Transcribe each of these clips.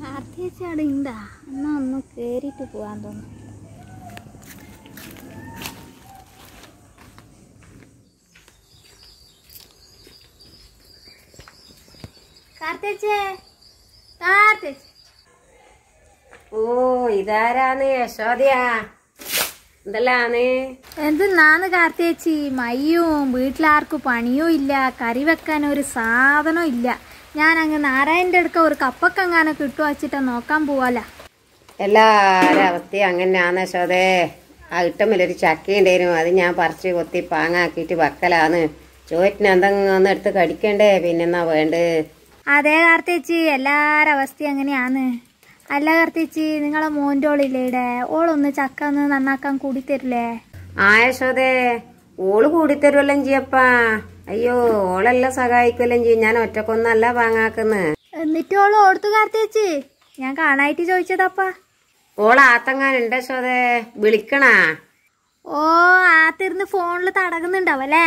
കാർത്തിയേച്ചി അവിടെ ഉണ്ടാ എന്നാ ഒന്ന് കേറിട്ട് പോകാൻ തോന്നുന്നു ഓ ഇതാരാന്ന് യശോദിയാ എന്തെല്ലാന്ന് എന്തെന്നാന്ന് കാർത്തിയേച്ചി മയ്യും വീട്ടിലാർക്കും പണിയും ഇല്ല കറി വെക്കാൻ ഒരു സാധനവും ഇല്ല ഞാൻ അങ്ങ് നാരായണന്റെ അടുക്ക ഒരു കപ്പക്കെങ്ങാനും കിട്ടു വെച്ചിട്ട് നോക്കാൻ പോവാല എല്ലാരും അവസ്ഥയും അങ്ങനെയാന്ന് യശോദേ ആ ചക്കി ഉണ്ടായിരുന്നു അത് ഞാൻ പറിച്ച് കൊത്തി പാങ്ങാക്കിയിട്ട് വെക്കലാന്ന് ചോറ്റിന് എന്തെങ്കിലും എടുത്ത് കടിക്കണ്ടേ പിന്നെന്നാ വേണ്ടേ അതെ കാർത്തിയേച്ചി എല്ലാരും അവസ്ഥ അങ്ങനെയാന്ന് അല്ല കർത്തിച്ചി നിങ്ങളെ മോൻ്റെ ഓളില്ലേ ഓളൊന്ന് ചക്ക ഒന്ന് നന്നാക്കാൻ കൂടി തരില്ലേ ആയശോദേ ഓള് കൂടി തരുമല്ലോ ചെയ്യപ്പാ അയ്യോ ഓളെല്ലാം സഹായിക്കുമല്ലോ ചെയ്യും ഞാൻ ഒറ്റക്കൊന്നല്ല വാങ്ങാക്കുന്നത് എന്നിട്ട് ഓള് ഓർത്തു കാർത്തിച്ചി ഞാൻ കാണായിട്ട് ചോദിച്ചതപ്പാ ഓള് ആത്തങ്ങാനുണ്ട് ശോദേ വിളിക്കണാ ഓ ആത്തിരുന്ന് ഫോണിൽ തടകുന്നുണ്ടാവല്ലേ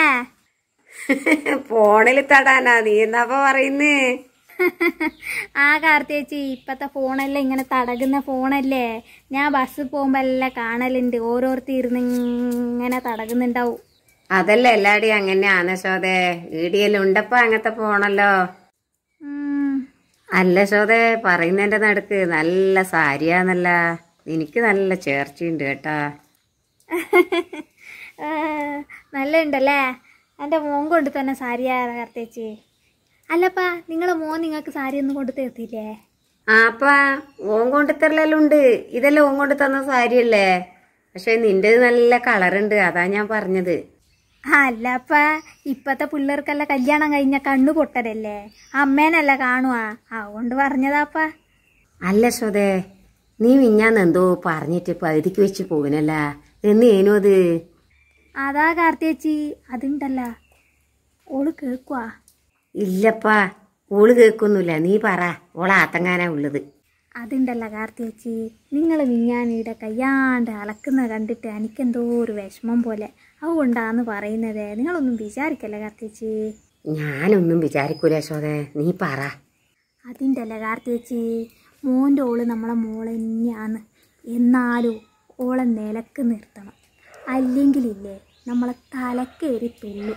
ഫോണിൽ തടാനാ നീ എന്നാ പറയുന്നേ ആ ചേച്ചി ഇപ്പത്തെ ഫോണല്ലേ ഇങ്ങനെ തടകുന്ന ഫോണല്ലേ ഞാൻ ബസ് പോകുമ്പോ എല്ലാം കാണലുണ്ട് ഓരോരുത്തർ ഇരുന്ന് ഇങ്ങനെ തടകുന്നുണ്ടാവും അതല്ല എല്ലാടി അങ്ങനെയാണ് ശോതെ ഈടിയെല്ലാം ഉണ്ടപ്പോ അങ്ങനത്തെ ഫോണല്ലോ അല്ല ശോതെ പറയുന്നതിന്റെ നടുക്ക് നല്ല സാരിയാന്നല്ല എനിക്ക് നല്ല ചേർച്ചയുണ്ട് കേട്ടാ നല്ല ഉണ്ടല്ലേ എന്റെ മോൻ കൊണ്ട് തന്നെ സാരിയാ കാർത്തേച്ചി അല്ലപ്പാ നിങ്ങളെ മോൻ നിങ്ങൾക്ക് സാരി ഒന്നും കൊണ്ട് തീർത്തില്ലേ ആപ്പാ ഓൻ കൊണ്ട് തരലെല്ലാം ഉണ്ട് ഇതെല്ലാം ഓൻ കൊണ്ട് തന്ന സാരിയല്ലേ പക്ഷെ നിന്റെ നല്ല കളറുണ്ട് അതാ ഞാൻ പറഞ്ഞത് അല്ലപ്പ ഇപ്പത്തെ പിള്ളേർക്കല്ല കല്യാണം കഴിഞ്ഞ കണ്ണു പൊട്ടരല്ലേ അമ്മേനല്ല കാണുവാ അതുകൊണ്ട് പറഞ്ഞതാപ്പ അല്ല ശ്വതേ നീ എന്തോ പറഞ്ഞിട്ട് പകുതിക്ക് വെച്ച് പോകുന്നല്ല ഏനോ അത് അതാ കാർത്തിയച്ചി അതുണ്ടല്ല ഓള് കേക്കുവാ ഇല്ലപ്പാ ഓള് കേൾക്കൊന്നുമില്ല നീ പറ ഓള ആത്തങ്ങാനാ ഉള്ളത് അതുണ്ടല്ല കാർത്തിയേച്ചി നിങ്ങൾ മിഞ്ഞാനിയുടെ കയ്യാണ്ട് അളക്കുന്ന കണ്ടിട്ട് എനിക്കെന്തോ ഒരു വിഷമം പോലെ അതുകൊണ്ടാന്ന് പറയുന്നത് നിങ്ങളൊന്നും വിചാരിക്കല്ല കാർത്തിയേച്ചി ഞാനൊന്നും വിചാരിക്കൂല യശോദേ നീ പറ അതിൻ്റെല്ല കാർത്തിയേച്ചി മോൻ്റെ ഓള് നമ്മളെ മോളെ എന്നാലും ഓളെ നിലക്ക് നിർത്തണം അല്ലെങ്കിലില്ലേ നമ്മളെ തലക്കേറി തുള്ളു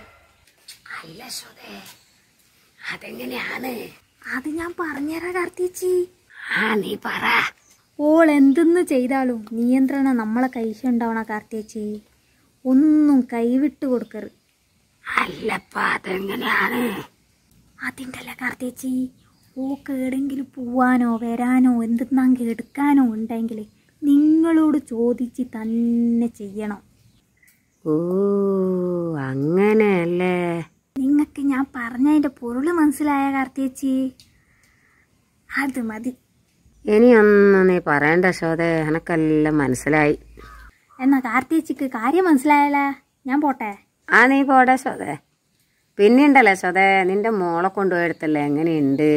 അല്ല ശോദേ അതെങ്ങനെയാണ് അത് ഞാൻ പറഞ്ഞുതരാ കാർത്തിച്ചി ആ നീ പറ ഓൾ എന്തെന്ന് ചെയ്താലും നിയന്ത്രണം നമ്മളെ ഉണ്ടാവണ കാർത്തിച്ചി ഒന്നും കൈവിട്ട് കൊടുക്കരുത് അല്ലപ്പാ അതെങ്ങനെയാണ് അല്ല കാർത്തിച്ചി ഓ കേടെങ്കിൽ പോവാനോ വരാനോ എന്തെന്നെങ്കിൽ കേടുക്കാനോ ഉണ്ടെങ്കിൽ നിങ്ങളോട് ചോദിച്ച് തന്നെ ചെയ്യണം ഓ മനസ്സിലായ കാർത്തിയച്ചി അത് മതി ഇനിയൊന്നും നീ പറയണ്ട ശോതേ എനക്കെല്ലാം മനസ്സിലായി എന്നാ കാർത്തിയച്ചിക്ക് കാര്യം മനസ്സിലായല്ല ഞാൻ പോട്ടെ ആ നീ പോടെ ശോതേ പിന്നെയുണ്ടല്ലേ ശോതേ നിന്റെ മോളെ കൊണ്ടുപോയെടുത്തല്ലേ എങ്ങനെയുണ്ട്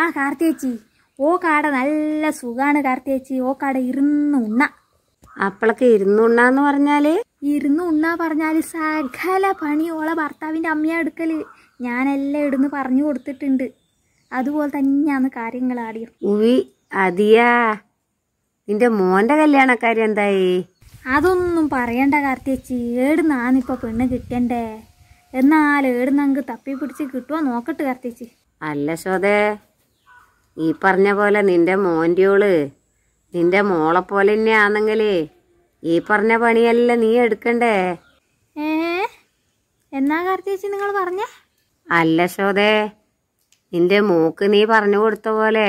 ആ കാർത്തിയച്ചി ഓ കാട നല്ല സുഖാണ് കാർത്തിയച്ചി ഓ കാട ഇരുന്ന് ഉണ്ണ അപ്പളൊക്കെ ഇരുന്ന് ഉണ്ണാന്ന് പറഞ്ഞാല് ഇരുന്ന് ഉണ്ണ പറഞ്ഞാല് സകല പണി ഓളെ ഭർത്താവിന്റെ അമ്മയാ എടുക്കല് ഞാനെല്ലാം ഇടുന്ന് പറഞ്ഞു കൊടുത്തിട്ടുണ്ട് അതുപോലെ തന്നെയാണ് കാര്യങ്ങൾ ആദ്യം ഉവി അതിയാ നിന്റെ മോന്റെ കല്യാണക്കാരി എന്തായി അതൊന്നും പറയണ്ട കാർത്തിയച്ചി ഏടുന്ന് ആണിപ്പോ പെണ്ണ് കിട്ടണ്ടേ എന്നാൽ ഏടുന്ന് തപ്പി പിടിച്ച് കിട്ടുമോ നോക്കട്ടെ കാർത്തിയച്ചി അല്ല ശോദേ ഈ പറഞ്ഞ പോലെ നിന്റെ മോൻ്റെയോള് നിന്റെ മോളെ പോലെ തന്നെയാണെങ്കിലേ ഈ പറഞ്ഞ പണിയല്ല നീ എടുക്കണ്ടേ ഏ എന്നാ കാർത്തിയച്ചി നിങ്ങൾ പറഞ്ഞേ അല്ല ശോദേ നിന്റെ മോക്ക് നീ പറഞ്ഞു കൊടുത്ത പോലെ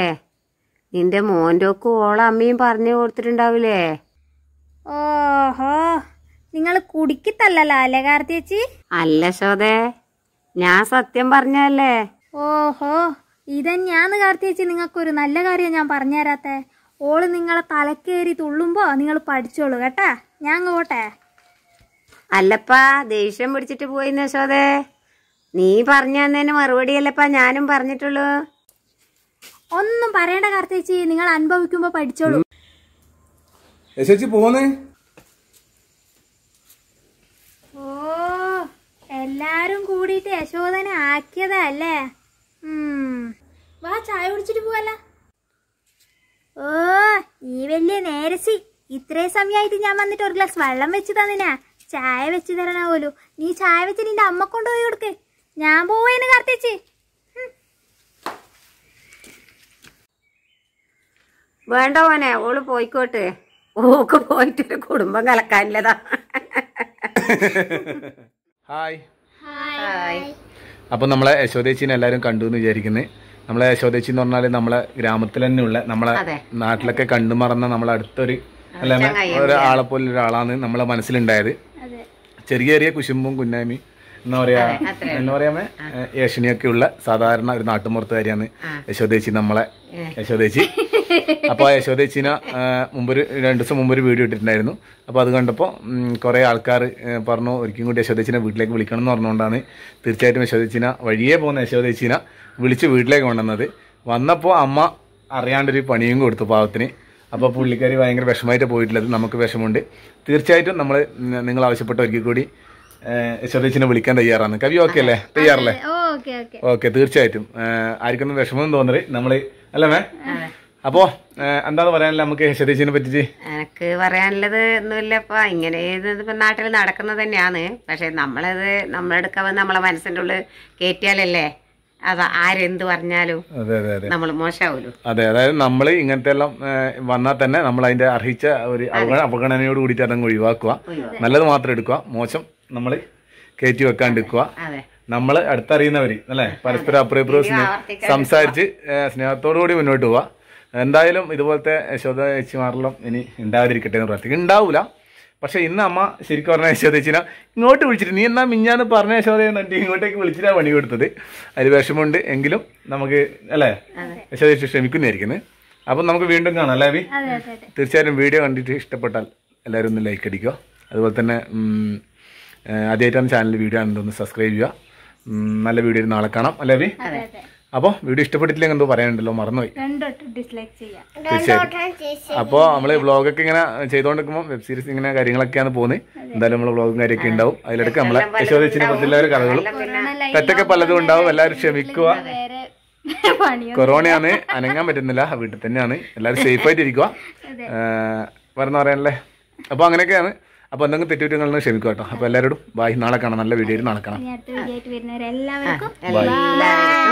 നിന്റെ മോൻ്റെ ഒക്കെ ഓള അമ്മയും പറഞ്ഞു കൊടുത്തിട്ടുണ്ടാവില്ലേ ഓഹോ നിങ്ങൾ കുടിക്കത്തല്ലല്ലോ അല്ലേ കാർത്തി ചേച്ചി അല്ല ശോദേ ഞാൻ സത്യം പറഞ്ഞല്ലേ ഓഹോ ഇതന്നെയാന്ന് കാർത്തി ചേച്ചി നിങ്ങൾക്കൊരു നല്ല കാര്യം ഞാൻ പറഞ്ഞു തരാത്തെ ഓള് നിങ്ങളെ തലക്കേറി തുള്ളുമ്പോ നിങ്ങൾ പഠിച്ചോളൂ കേട്ടാ ഞാൻ പോട്ടെ അല്ലപ്പാ ദേഷ്യം പിടിച്ചിട്ട് പോയിന്ന് ശോതേ നീ പറഞ്ഞു തന്നതിന് മറുപടിയല്ലപ്പാ ഞാനും പറഞ്ഞിട്ടുള്ളൂ ഒന്നും പറയണ്ട കാർത്തേച്ചി നിങ്ങൾ അനുഭവിക്കുമ്പോ പഠിച്ചോളൂ പോന്നെ ഓ എല്ലാരും കൂടിയിട്ട് യശോദനെ ആക്കിയതാ അല്ലേ വാ ചായ കുടിച്ചിട്ട് പോവല്ല ഓ ഈ വലിയ നേരസി ഇത്രേ സമയമായിട്ട് ഞാൻ വന്നിട്ട് ഒരു ഗ്ലാസ് വെള്ളം വെച്ച് തന്നിനാ ചായ വെച്ച് തരണ പോലും നീ ചായ വെച്ച് നിന്റെ അമ്മ കൊണ്ടുപോയി കൊടുക്കേ ഞാൻ പോവേന് കാർത്തിച്ച് വേണ്ട മോനെ ഓള് പോയിക്കോട്ടെ ഓക്ക് പോയിട്ട് കുടുംബം കലക്കാനില്ലതാ ഹായ് ഹായ് അപ്പൊ നമ്മളെ യശോദേച്ചിനെ എല്ലാരും കണ്ടു എന്ന് വിചാരിക്കുന്നേ നമ്മളെ യശോദേച്ചി എന്ന് പറഞ്ഞാൽ നമ്മളെ ഗ്രാമത്തിൽ തന്നെയുള്ള നമ്മളെ നാട്ടിലൊക്കെ കണ്ടു മറന്ന നമ്മളെ അടുത്തൊരു അല്ലാതെ ഒരാളെ പോലെ ഒരാളാണ് നമ്മളെ മനസ്സിലുണ്ടായത് ചെറിയ ചെറിയ കുശുമ്പും കുന്നാമി എന്താ പറയാ എന്താ പറയാമേ ഏഷ്യനിയൊക്കെ ഉള്ള സാധാരണ ഒരു നാട്ടുമ്പുറത്തുകാരിയാണ് യശോദേശി നമ്മളെ യശോദേശി അപ്പോൾ യശോദേശിന മുമ്പൊരു രണ്ട് ദിവസം മുമ്പ് ഒരു വീഡിയോ ഇട്ടിട്ടുണ്ടായിരുന്നു അപ്പോൾ അത് കണ്ടപ്പോൾ കുറേ ആൾക്കാർ പറഞ്ഞു ഒരിക്കലും കൂടി യശോദേശിനെ വീട്ടിലേക്ക് വിളിക്കണം എന്ന് പറഞ്ഞുകൊണ്ടാണ് തീർച്ചയായിട്ടും യശോദേശിന വഴിയേ പോകുന്ന യശോദേശിന വിളിച്ച് വീട്ടിലേക്ക് കൊണ്ടുവന്നത് വന്നപ്പോൾ അമ്മ അറിയാണ്ടൊരു പണിയും കൊടുത്തു പാവത്തിന് അപ്പോൾ പുള്ളിക്കാരി ഭയങ്കര വിഷമായിട്ട് പോയിട്ടുള്ളത് നമുക്ക് വിഷമമുണ്ട് തീർച്ചയായിട്ടും നമ്മൾ നിങ്ങൾ ആവശ്യപ്പെട്ട ഒരിക്കൽ കൂടി ശ്രദ്ധിച്ചിനെ വിളിക്കാൻ തയ്യാറാണ് കവി ഓക്കെ അല്ലേ തയ്യാറല്ലേ ഓക്കെ തീർച്ചയായിട്ടും ആർക്കൊന്നും വിഷമം തോന്നരുത് നമ്മള് അല്ലേ മേ അപ്പോ എന്താ പറയാനല്ലേ നമുക്ക് ശ്രദ്ധിച്ചതിനെ പറ്റിച്ച് എനിക്ക് പറയാനുള്ളത് ഒന്നുമില്ലപ്പോ ഇങ്ങനെ ഇപ്പൊ നാട്ടിൽ നടക്കുന്നത് തന്നെയാണ് പക്ഷെ നമ്മളത് നമ്മളെടുക്കാൻ നമ്മളെ മനസ്സിന്റെ ഉള്ളിൽ കയറ്റിയാലല്ലേ അത് പറഞ്ഞാലും അതെ അതായത് നമ്മൾ ഇങ്ങനത്തെ എല്ലാം വന്നാൽ തന്നെ നമ്മൾ അതിന്റെ അർഹിച്ച ഒരു അവഗണനയോട് കൂടിയിട്ട് അതങ്ങ് ഒഴിവാക്കുക നല്ലത് മാത്രം എടുക്കുക മോശം നമ്മൾ കയറ്റി വെക്കാണ്ടിരിക്കുക നമ്മൾ അടുത്തറിയുന്നവര് അല്ലേ പരസ്പരം അപ്രീപ്രീവ്സിന് സംസാരിച്ച് സ്നേഹത്തോടുകൂടി കൂടി മുന്നോട്ട് പോവാ എന്തായാലും ഇതുപോലത്തെ യശോദ ചേച്ചിമാരെല്ലാം ഇനി ഉണ്ടാവാതിരിക്കട്ടെ എന്ന് പ്രാർത്ഥിക്കും ഉണ്ടാവൂല പക്ഷെ ഇന്ന് അമ്മ ശരിക്കും പറഞ്ഞ യശോദ ചേച്ചിനാ ഇങ്ങോട്ട് വിളിച്ചിട്ട് നീ എന്നാ മിഞ്ഞാന്ന് പറഞ്ഞ യശോദ എന്നിട്ട് ഇങ്ങോട്ടേക്ക് വിളിച്ചിട്ടാ പണി കൊടുത്തത് അതിൽ വിഷമമുണ്ട് എങ്കിലും നമുക്ക് അല്ലേ യശോദ ചേച്ചി ക്ഷമിക്കുന്നതായിരിക്കുന്നത് അപ്പം നമുക്ക് വീണ്ടും കാണാം അല്ലേ അബി തീർച്ചയായിട്ടും വീഡിയോ കണ്ടിട്ട് ഇഷ്ടപ്പെട്ടാൽ എല്ലാവരും ഒന്ന് ലൈക്ക് അടിക്കുക അതുപോലെ തന്നെ ആദ്യമായിട്ടാണ് ചാനൽ വീഡിയോ ആണെന്ന് സബ്സ്ക്രൈബ് ചെയ്യുക നല്ല വീഡിയോ നാളെ കാണാം അല്ലേ അബി അപ്പോൾ വീഡിയോ ഇഷ്ടപ്പെട്ടില്ലെങ്കിൽ എന്തോ പറയാനുണ്ടല്ലോ മറന്നുപോയി തീർച്ചയായിട്ടും അപ്പോൾ നമ്മൾ വ്ളോഗൊക്കെ ഇങ്ങനെ ചെയ്തുകൊണ്ടിരിക്കുമ്പോൾ വെബ് സീരീസ് ഇങ്ങനെ കാര്യങ്ങളൊക്കെയാണ് പോകുന്നത് എന്തായാലും നമ്മൾ ബ്ലോഗും കാര്യമൊക്കെ ഉണ്ടാവും അതിലിടയ്ക്ക് നമ്മളെ യശോദിച്ചിനെ പറ്റിയുള്ള കഥകളും തെറ്റൊക്കെ പലതും ഉണ്ടാവും എല്ലാവരും ക്ഷമിക്കുക കൊറോണയാണ് അനങ്ങാൻ പറ്റുന്നില്ല വീട്ടിൽ തന്നെയാണ് എല്ലാവരും സേഫ് ആയിട്ട് ഇരിക്കുക വരുന്ന പറയാനല്ലേ അപ്പോൾ അങ്ങനെയൊക്കെയാണ് അപ്പൊ എന്തെങ്കിലും തെറ്റുകുറ്റങ്ങൾ ക്ഷമിക്കും കേട്ടോ അപ്പൊ എല്ലാവരോടും ബായ് നാളെ കാണാം നല്ല വീഡിയോ നാളെ കാണാം എല്ലാവർക്കും